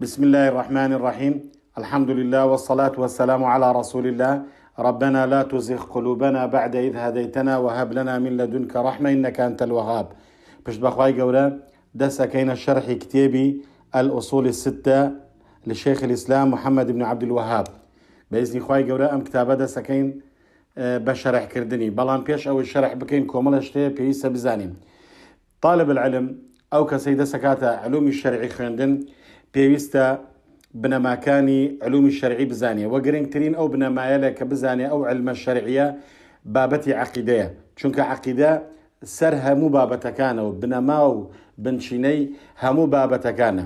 بسم الله الرحمن الرحيم الحمد لله والصلاة والسلام على رسول الله ربنا لا تزغ قلوبنا بعد إذ هديتنا وهب لنا من لدنك رحمة إنك أنت الوهاب بشت بخواي قولا دس كاين شرح كتابي الأصول الستة لشيخ الإسلام محمد بن عبد الوهاب بإذن خواي قولا أم كتابة دسكين بشرح كردني بلان بيش أو الشرح بكين كومل اشتيا بيسا بزاني طالب العلم أو كسيدة سكاتة علوم الشرعي خندن بيوستا پێویستە بنەماکانی علومی شەرعی بزانێ وە گرنگترین ئەو بنەمایەلە کە بزانێ ئەو ئەلمە شەرعە بابەتی عقیدەیە چونکە عقیدە سەر هەموو بابەتەکانەوە بنەما و بنشینەی هەموو بابەتەکانە.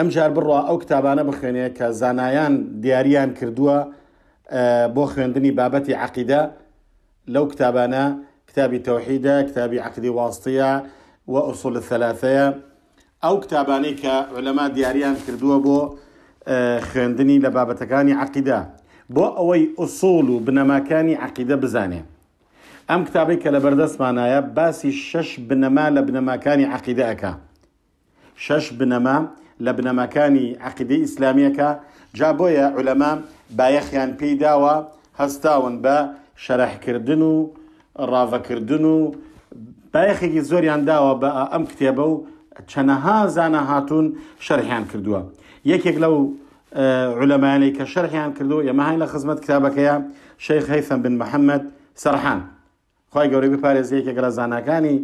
ام جار بروا او كتابانا بخيني كزانايان دياريان كردوا کردووە بابتي عقيدة لو كتابانا كتابي توحيدة كتابي عقدي واسطية وأصول الثلاثية ئەو کتابانەی کە لەما دیاریان کردووە بۆ خوێندنی لە بابەتەکانی عقیدا بۆ ئەوەی ئوسڵ و بنەماکانی عقیدە بزانێ ئەم کتابی کە لە بەردەستمانایە باسی شش بنەما لە بنەماکانی عقیدەکە شش بنەما لە بنەماکانی عقیدەی ئیسلامیەکە جا بۆیە عولەما بایەخیان پێیداوە هەستاون بە شەرەحکردن و ڕاوەکردن و بایەخێکی زۆریان داوە بە ئەم کتێبە و چەنەها زانە هاتوون شەرحیان کردووە یەکێک لەو اه، علەمانی کە شەرحیان کردو لخزمت کتابه که یا شیخ حیثم بن محەممەد سەرحان خی گەورەی بپارێز یک لە زانەکانی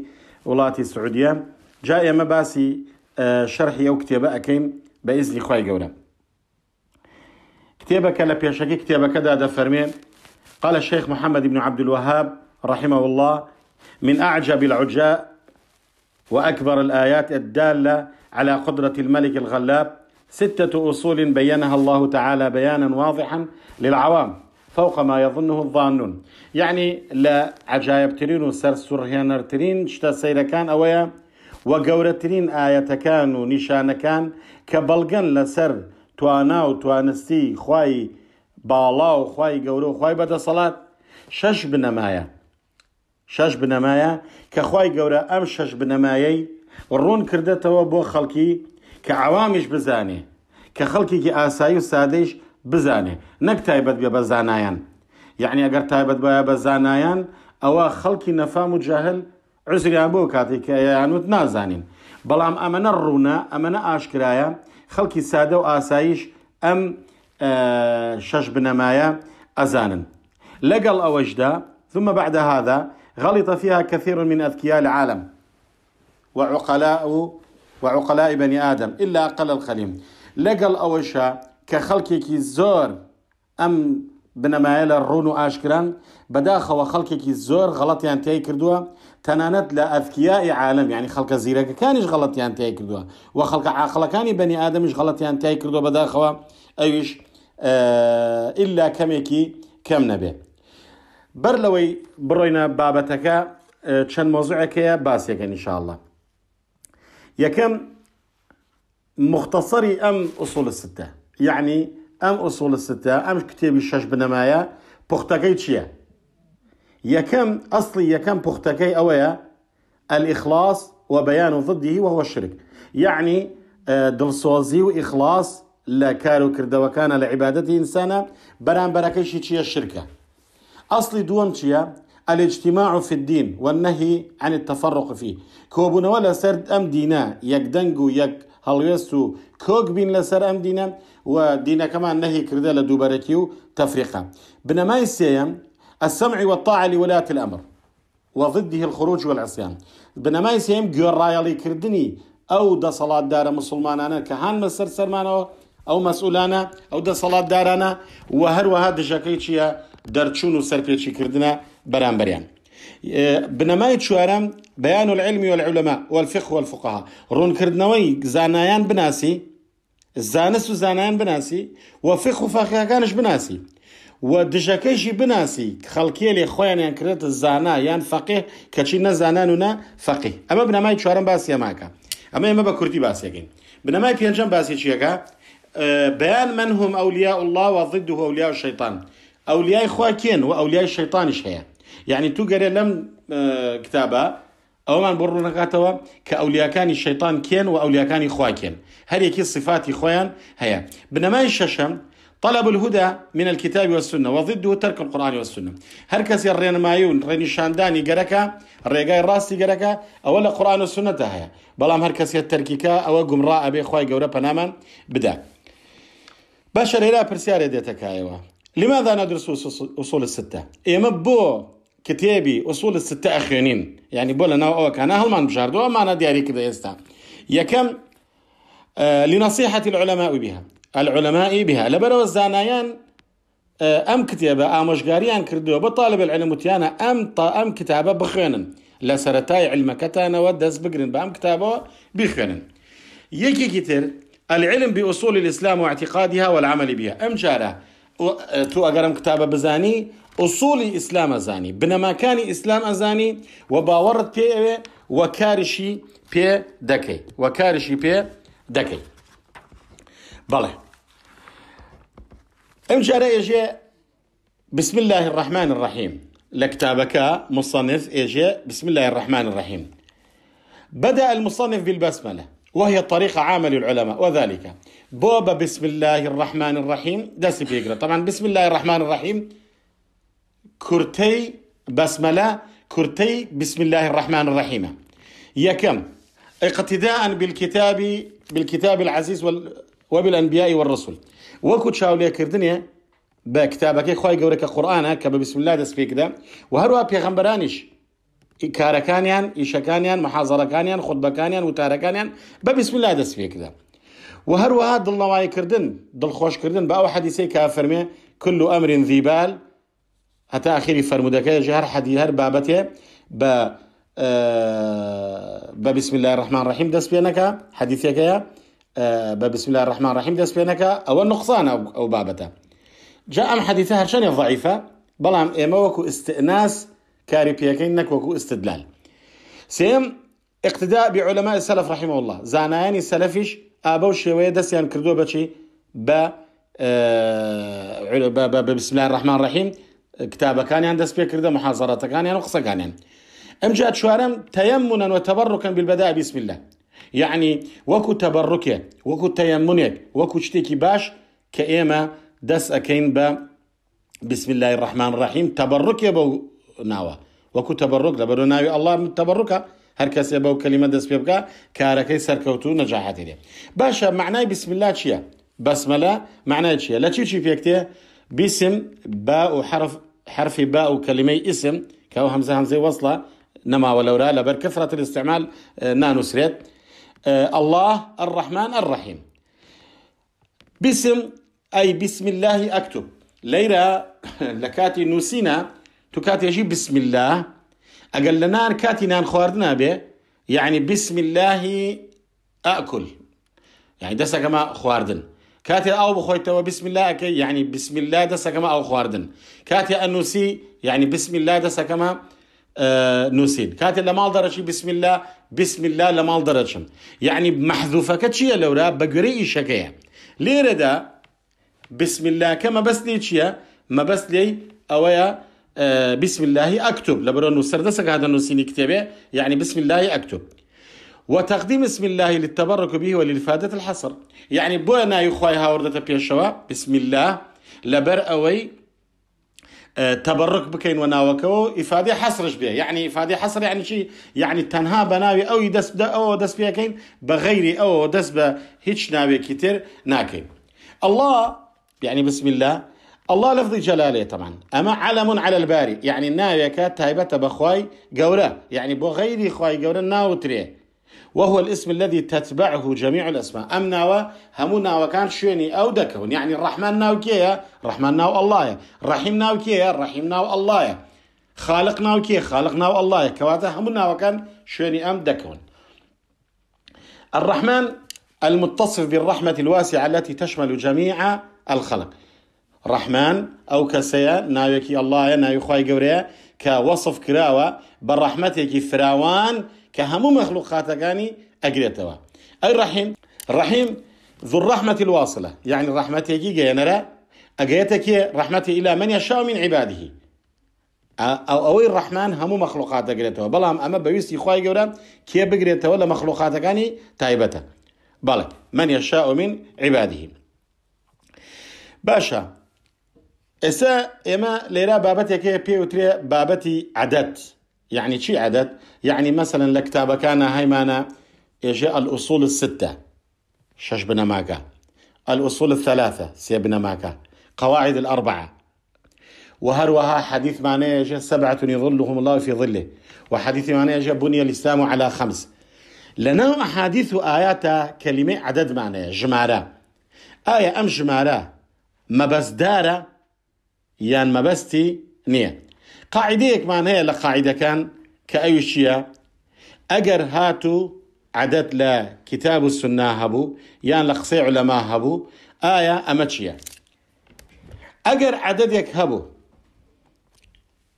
ولاتی سعودیه جا ئێمە باسی اه، شەرحی ئەو کتێبە ئەەکەین بە ئیزلی خی گەورە كتابك لا بيشكي كتابك دا دفرمين قال الشيخ محمد بن عبد الوهاب رحمه الله من أعجب العجاء وأكبر الآيات الدالة على قدرة الملك الغلاب ستة أصول بينها الله تعالى بيانا واضحا للعوام فوق ما يظنه الظانون يعني لا عجائب ترين وسر سرهيان ترين شتا سيرا كان أويا وقورترين آية كان ونشان كان كبلغن لسر توانا وتوانستي خواي بالا وخواي قورو خواي بدا صلاة شش بنمايا شەش بنەمایە کە خی گەورە ئەم شەش بنەمایەی ڕوون کردێتەوە بۆ خەڵکی کە عوامیش بزانێ کە خەڵکیکی ئاسایی و سادەیش بزانێ نەک تایبەت بێ بە زانایان یعنی ئەگەر تایبەت باە بە زانایان ئەوە خەڵکی نەفام و جاهل عزریان بۆ کاتێک کە یانوت نازانین بەڵام ئەمەنە ڕوونە ئەمەنە ئاشکرایە خەڵکی سادە و ئاساییش ئەم شەش بنەمایە ئەزانن لەگەڵ ئەوەشدا ثمە بعدە هادا غلط فيها كثير من أذكياء العالم وعقلاء وعقلاء بني آدم إلا أقل الخليم لقل أوشا كخلقك زور أم بنمايل الرونو أشكران ئاشکران بەداخەوە خەڵکێکی زۆر غەڵەتیان يعني تای کردووە تنانت لا أذكياء عالم ینی يعني خەڵکە زیرەکەکانیش غەڵەتیان يعني تای کردووە و خەڵکە عاقلەکانی بەنی ئادەمیش غەڵەتیان تای کردووە أيش آه إلا كميكي كم نبي برلوي لوی بروینه بابتکا اه، چند موضوعی که باس یک ان شاء الله يا كم مختصري ام اصول السته يعني ام اصول السته ام کتیبی شش بنمایا پختگی يا كم أصلي يا كم بختكي أويا الإخلاص وبيان ضده وهو الشرك يعني اه، دلصوزي وإخلاص لا كارو كردوكان لعبادة إنسانة بران بركيشي تشيا الشركة اصل دووەم الاجتماع في الدين والنهي عن التفرق فيه ولا سرد أم دينا يكدنجو يك هەڵوێست کۆک بین لەسەر ئەم ام و ودينا كمان نهي لە دووبەرەکی و تەفریقا بنەمای السمع والطاعة لولاة الأمر وضده الخروج والعصيان بنەمای سێم گوێڕایەڵیکردنی ئەو دەسەڵاتدارە مسلمانانە كهان مسر سەر أو مسؤولانا أو دا صلاة دارانا وهر دژەکەی جاكيتشيا دەرچوون و سەرپێچیکردە بەرامبەریان. بنەمای چوارەم بەیان و العلمی والعلماء والفقه والفقها ڕوونکردنەوەی زانایان بناسی زانست و زانایان بناسی و فقه و فاقیەکانش بناسی و دژەکەیشی بناسی خەڵکیە لێ خۆیانیان کرێتە زانا یان فەقێ کەچی نەزانان و نە فەقی ئەمە بنەمای چوارم باسیەماکە ئەمە ئمە بە کوردی باسیەکەین بنەمای پێنجەم باسیێکیەکە بەیان من هم ئەولیا الله و ضد و هەولیا و شەیطان ئەولیای خوا کێن و ئەولیای شەیتانیش هەیە یعنی تو گەرێ لەم کتابە ئەومان بۆ ڕوونەکاتەوە کە ئەولیاکانی شەیتان کێن و ئەولیاکانی خواکێن هەرێکی صفاتی خۆیان هەیە بنەمای شەشەم طلب الهدى من الكتاب والسنة وضده ترك القرآن والسنة هر كسي الرينمايون رينشانداني قركا الريقاي الراسي قركا أولا قرآن والسنة هيا بلام هر كسي التركيكا أو قمراء أبي خواي قورا بناما بدا باشر هلا برسيار يديتك أيوه لماذا ندرس أصول الستة؟ يا إيه، مبو كتابي أصول الستة أخوانين يعني بولا نو اوك انا هلمان بجاردو أما أنا دياري كذا يستا يا آه لنصيحة العلماء بها العلماء بها لبرو الزانايان آه، أم كتابة آموشقاريان كردو بطالب العلم وتيانا أم طا أم كتابة سرتاي علم علمكتان ودس بقرن بأم كتابة بخوانن يكي كتير العلم بأصول الإسلام واعتقادها والعمل بها أم جاره اه، تو اگرم کتاب بزانی ئوسولی ئیسلام ئەزانی بنەماکانی اسلام ازانی و باورت پی و کارشی پی دکی و کارشی پی دکی بله ام جارە ایجه بسم الله الرحمن الرحيم لكتابك مصنف إيجي بسم الله الرحمن الرحيم بدأ المصنف بالبسملة وهي طريقة عامة للعلماء وذلك بوبا بسم الله الرحمن الرحيم داسي بيقرأ طبعا بسم الله الرحمن الرحيم كرتي بسملة كرتي بسم الله الرحمن الرحيم يا كم اقتداء بالكتاب بالكتاب العزيز وال وبالأنبياء والرسل وكو يا كردنيا بكتابك خوي قورك قرآنك بسم الله دست بيقرأ وهروا بيغمبرانيش کارەکانیان ئیشەکانیان مححاضەرەکانیان خودبەکانیان وتارەکانیان بە بسمیلا دەست پێکدا و هەروەها دڵنەوایکردن كردن بە ئەو حەدیسەی کا فەرمێ كل أمر ذيبال حتى أخيري ئاخری فەرمودەکەی جهر حەدی هەر بابەتێ ب بە بسم الله الرحمن الرحیم دەست پێێنەکە حەدیثەکەیە بە بسم الله الرحمن الرحيم دەست پێێنەکە أو نقصانە ئەو بابەتە جا ئەم حەدیثە هەرچەنێ ضعیفە بەڵام ئێمە وەکو استئناس کاری پێەکەی وكو استدلال سيم اقتداء بعلماء السلف رحمه الله زاناني السلفيش سلفیش ئابە و شێوەیە دەستیان کردووە ب بە آه، بسم الله الرحمن الرحيم الرحیم کتابەکانیان دەست پێ يعني محازەرەتەکانیان و يعني ام جاءت شوارم تيمنا وتبركا بالبداء بسم الله يعني وكو تەبڕکێ وكو تەیممونێک وكو شتيكي باش كايما دس اكين ب بسم الله الرحمن الرحيم تەبڕکێ بو ناوا وەکو تەبڕک لە بەرۆ ناوی ئەلله تەبڕکە هەر کەسێ بەو کەلیمە دەست پێ بکە کارەکەی سەرکەوتو و نەجااحاتی دێ معنای بسم الله بسم الله معنای چیه لاتی چی چی بسم با و حرف حرفی با و اسم که او همزه همزه وصله نما نەماوە لەورا لەبەر کەفرەت استعمال اه، نانووسرێت الله اه، الرحمن الرحيم بسم أي بسم الله أكتب ليرة لكاتي نوسينا تو کاتێژی بسم الله اقل لنا كاتي نان خواردنا به يعني بسم اكل يعني دسا كما خواردن كاتي او بخويته بسم الله ئەەکەی يعني بسم الله كما او خواردن كاتي انوسي يعني بسم الله دسا كما نوسين كاتي لما درجي بسم الله بسم الله لما ماڵ يعني یعنی مەحذوفەکە لو لەورا بقري شكايا ليردا بسم الله كما بس ليتشيا ما بس لي اويا آه، بسم الله أكتب لبرو سردسك هذا نسيني كتابه يعني بسم الله أكتب وتقديم اسم الله للتبرك به وللفادة الحصر يعني بونا يخوي هاوردة بيشوا بسم الله لبر أوي آه، تبرك بكين وناوكو إفادة حصرش بيه يعني إفادة حصر يعني شيء يعني تنها بناوي أو يدس بدا أو دس بيه كين بغيري أو دس به هيتش ناوي كتير ناكين الله يعني بسم الله الله لفظ جلاله طبعا اما علم على الباري يعني ناوێکە تايبت بخواي خی يعني یعنی خواي غەیری خی گەورە وهو الاسم الذي تتبعه جميع الأسماء أم ناوى همو ناوى كان شويني أو دكون يعني الرحمن ناو كيه الرحمن ناو الله الرحيم ناو كيه الرحيم ناو الله خالق ناو كيه خالق ناو الله كواتا همو ناوى كان شويني أم دكون الرحمن المتصف بالرحمة الواسعة التي تشمل جميع الخلق رحمن او كسيا ناوێکی الله ناوي خوي کە كوصف كراوه بە فراوان كهم مخلوقات اغاني ئەگرێتەوە اي رحيم رحيم ذو الرحمة الواصلة يعني رحمته يجي جينرا أجيتك رحمتي إلى من يشاء من عباده ئەو ئەوەی ڕحمان هەموو مەخلوقات دەگرێتەوە أما ئەمە بەویستی خی كي کێ ولا مخلوقات مەخلوقاتەکانی تایبەتە بل من يشاء من عباده باشا ئێسا ئێمە لێرا بابەتێکەیە پێوترێ بابەتی عادەت یعنی يعني چی عادەت یعنی يعني مثلەن لە کتابەکانە هەیمانە ئێژێ الأصول ستە شش بنەماکە ئەلئوسول الثلاثە سێ بنەماکە قواعد الأربعة وهروها حديث معناه يجي سبعة يظلهم الله في ظله وحديث معناه يجي بني الإسلام على خمس لنا أحاديث آيات كلمة عدد معناه جمارة آية أم جمارة مبزدارة یان مەبەستی نییە قاعديك ما لە لقاعده كان كأيو چییە؟ ئەگەر هاتو عدد لا كتاب السنة هبو يان لقصي علماء هبو آية أمتشيا أجر عددك چییە؟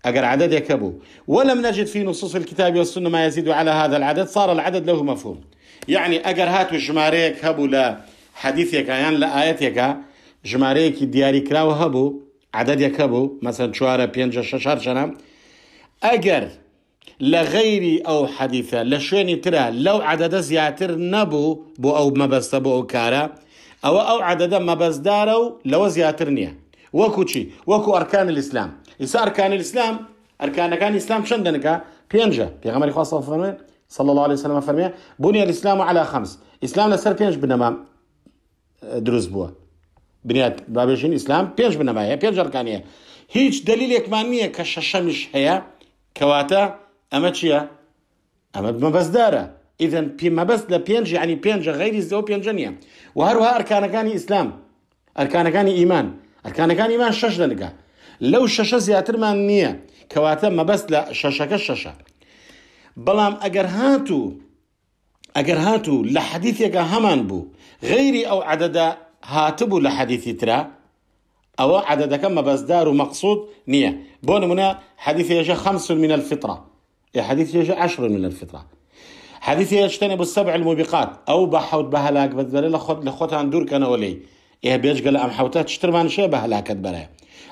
أجر عدد يكبو ولم نجد في نصوص الكتاب والسنة ما يزيد على هذا العدد صار العدد له مفهوم يعني أجر هاتو جماريك هبو لا حديثك يعني لا آياتك جماريك دياري كراو هبو عدد بوو مثلا چوارە بينجا ششار جنا ئەگەر لغيري أو حديثة لشويني ترى لو عدد زياتر نبو بو أو مبستة بو أو كارا أو أو عدد ئەو لو زياتر نيا وكو زیاتر وكو أركان الإسلام وەکو أركان الإسلام أركان ئەرکان الإسلام ئەرکانەکان ئیسلام چندنەکە پێنجە پێغمەری صلى الله عليه وسلم فرمي بني الإسلام على خمس إسلام لسر بينج بنما آه، دروز بوا بنیاد بابێژین ئیسلام پێش بنەمایە پێ جەرکانە هیچ دلیلێکمان نییە کە شەشەمیش هەیە کەواتە ئەمە چییە؟ ئەمە مەبەستدارە ئیدەن پیمەبەست لە پێنج عنی پێنج غیری زەوە پێنج نییە و هەروها ئەرکانەکانی ئیسلام ئەرکانەکانی ئیمان ئەرکانەکانی ئیمان شەش لەنگە لەو شەشە زیاترمان نییە کەواتە مەبەست لە شەشەکە شەشە بەڵام ئەگەر هاتوو ئەگەر هاتوو لە حەدیثێکە همان بو غیری او عدەدا هاتبو لحديثي ترى أو عدد عدەدەکە مەبەزدار مقصود نية بون منا نمونە حەدیث خمس من الفطرة يا حديث يجي عشر من الفطرة حەدیث يجتنب السبع الموبقات أو بحوت حەوت بە هەلاک بەدبەرە لە خۆت لە خۆتان دوورکەنەوە لێی ئێ بێژگە لە ئەم حوتە چترمان شێ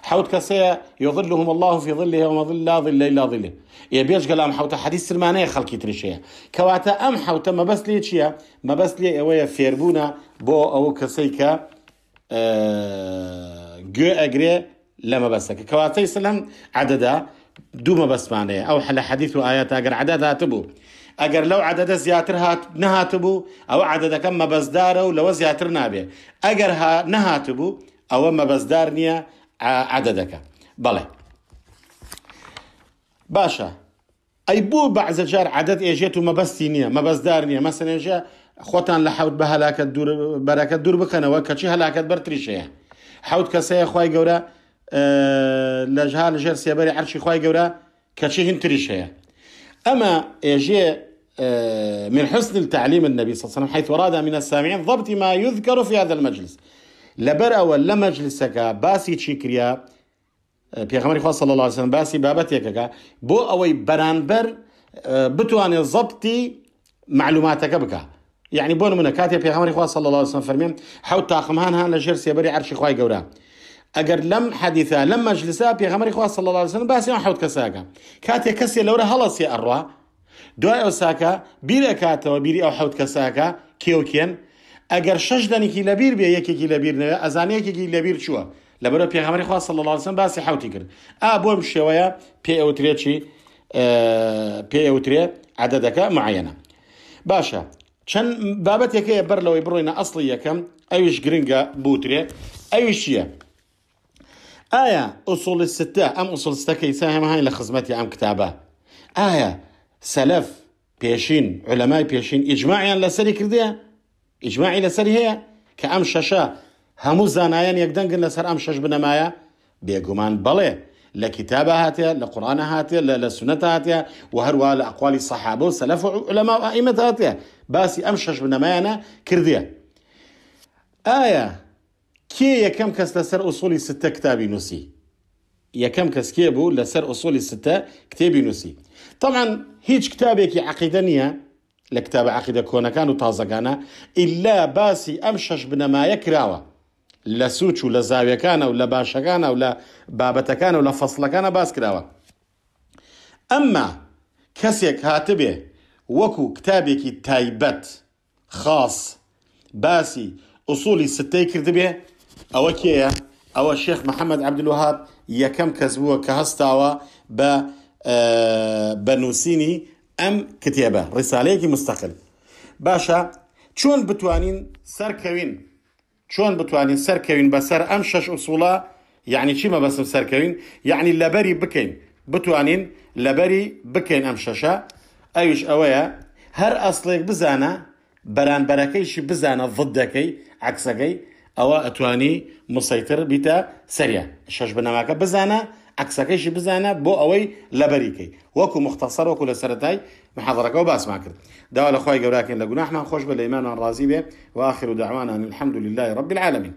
حوت كسيا يظلهم الله في ظله وما ظل لا ظل إلا ظله يا بيش قال أم حوت حديث سلمانية خلقي ترشية كواتا أم حوت ما بس ليش يا ما بس لي ويا فيربونا بو أو كسيكا ااا آه، جو أجري لما بسك كواتا يسلم عددا دو ما بس معناه أو حل حديث وآيات أجر عددا تبو اگر لو عدد زیاتر او عدد کم مەبەزدارە و لو زیاتر ها نهات بو او مبزدار نییە عددك بله باشا ئەی جار عدد عادەت ئێژێت و مەبەستی ما مەبەستدار مثلا مەسەنێژە خۆتان لە حوت بە دور بەرەکە دور بكنا وكشي هەلاکەت برتريشه حوت کەسەیە خوي گەورە آه، لجهال ژها لەژێر سێبەری عەرشی خی گەورە کەچی هین تریشەیە اما ئێژێ آه، من حسن التعليم النبي صلى الله عليه وسلم حيث أراد من السامعين ضبط ما يذكر في هذا المجلس لبر ئەوە لمجلس مەجلسەکە باسی چی کریا پێغەمەری صلی الله علیه وسلم باسی بابەتێکەکە بۆ ئەوەی بەرانبەر بتوانێت زبطی معلوماتەکە بکە یعنی بۆ من کاتێ پیغمبر خدا صلی الله علیه وسلم فەرمێن حەوت تاخمان هان لە ژێر سێبەری عرش خوای گورا اگر لم حدیثا لم مجلسا پیغمبر خدا صلی الله علیه وسلم باسی ئەم حەوت کەسەکە کاتێک لورا لەورە هەڵەسی اروا دوای ئەو ساکە بیرەکاتەوە بیری ئەو حەوت کەساکە کێوکێن ئەگەر شش دەنێکی لەبیر بێ یەکێکی لەبیر نەوێ ئەزانەیەکێکی لەبیر چووە لەبەرە پێغەمەری خوا سەڵ لاسم باسی حوتی کرد ئا بۆم شێوەیە پێ ئەوترێکی پێ ئەوترێ عدەدەکە معەنە باشە چەند بابەتێکەیە بەر لەوەی بڕۆینە ئەسڵی یەکەم ئەویش گرنگە بوترێ ئەویش چییە؟ ئایا ئوسڵی ستە ئەم ئوسڵستەکەی سا هەمەهاین لە خزمەتی ئەم کتابە ئایا سەلەف پێشین علەمای پێشین ئیجمماعیان لەسەری کردەیە؟ ئیجمماعی لەسەر هەیە کە ئەم شەشە هەموو زانایان یەکدەنگن لەسەر ئەم شەش بنەمایە بێگومان بەڵێ لە کتابە هاتێ لە قورآە هاتێ لە لە سونەت هاتێ و هەروە لە ئەقوالی سەحابە و سەلف لەما ئائیمەت هاتێ باسی ئەم شەش بنەمایانە کردێ ئایا کێ یەکەم کەس لەسەر ئوسولی ستە کتابی نووسی یەکەم کەس کێ بوو لەسەر ئوسولی ستە کتێبی نووسی طبعا هیچ کتابێکی عقیدە نییە لكتاب عقيدة كونا كانوا تازقانا إلا باسي أمشش بنا ما يكراوا لا لە سوچ ولا لە كان ولا لە كان ولا لە كان و لە فەصلەکانە باس کراوە ئەمما کەسێک هاتبێ وەکو کتابێکی تايبت خاص باسي أصولي ستي کردبێ أو کێیە أو الشيخ محمد عبد الوهاب کەس بووە کە هەستاوە بە ئەم کتێبە ڕیسالەیەکی مستەقل باشە چۆن بتوانین سەرکەوین چۆن بتوانین سەرکەوین بەسەر ئەم شەش ئووسڵە یعنی چیمە بەسم سەرکەوین یعنی لەبەری بکەین بتوانین لەبەری بکەین ئەم شەشە ئەویش ئەوەیە هەر ئەسڵێک بزانە بەرانبەرەکەیشی بزانە ڤدەکەی عکسەکەی ئەوە ئەتوانی مسەیتر بیتە سەریە شەش بنەماکە بزانە عکسەکەیشی بزانە بۆ ئەوەی لەبەریکەی وەکو مختصر وەکو لە سەتای مححضڕەکە و باسمان کرد داوا لە خی گەوراکەن لە گوناحمان خۆش بە لەیمانان ڕازی بێ واخر و داوانان الحمد لله رب العالمین